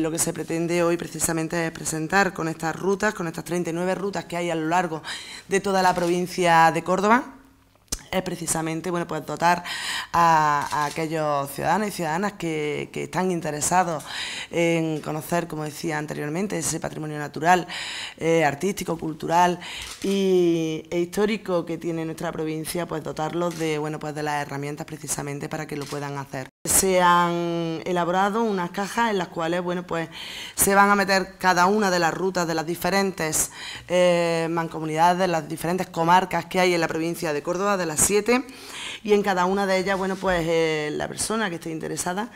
Lo que se pretende hoy precisamente es presentar con estas rutas, con estas 39 rutas que hay a lo largo de toda la provincia de Córdoba, es precisamente bueno, pues dotar a, aquellos ciudadanos y ciudadanas que, están interesados en conocer, como decía anteriormente, ese patrimonio natural, eh, artístico, cultural y, e histórico que tiene nuestra provincia, pues dotarlos de, bueno, pues de las herramientas precisamente para que lo puedan hacer. Se han elaborado unas cajas en las cuales bueno, pues, se van a meter cada una de las rutas de las diferentes eh, mancomunidades, de las diferentes comarcas que hay en la provincia de Córdoba, de las siete, y en cada una de ellas, bueno, pues eh, la persona que esté interesada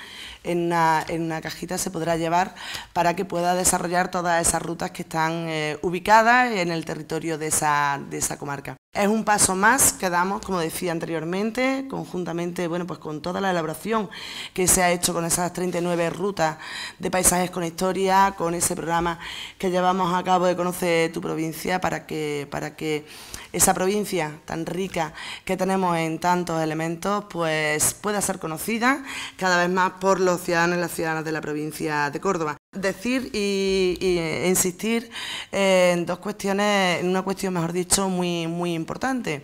en una, cajita se podrá llevar para que pueda desarrollar todas esas rutas que están eh, ubicadas en el territorio de de esa comarca. Es un paso más que damos, como decía anteriormente, conjuntamente bueno, pues con toda la elaboración que se ha hecho con esas 39 rutas de paisajes con historia, con ese programa que llevamos a cabo de Conoce tu provincia, para que, para que esa provincia tan rica que tenemos en tantos elementos pues pueda ser conocida cada vez más por los ciudadanos y las ciudadanas de la provincia de Córdoba decir y, eh, insistir en dos cuestiones, en una cuestión, mejor dicho, muy, muy importante.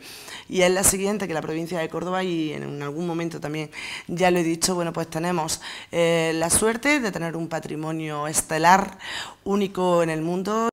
Y es la siguiente, que la provincia de Córdoba, y en algún momento también ya lo he dicho, bueno, pues tenemos eh, la suerte de tener un patrimonio estelar único en el mundo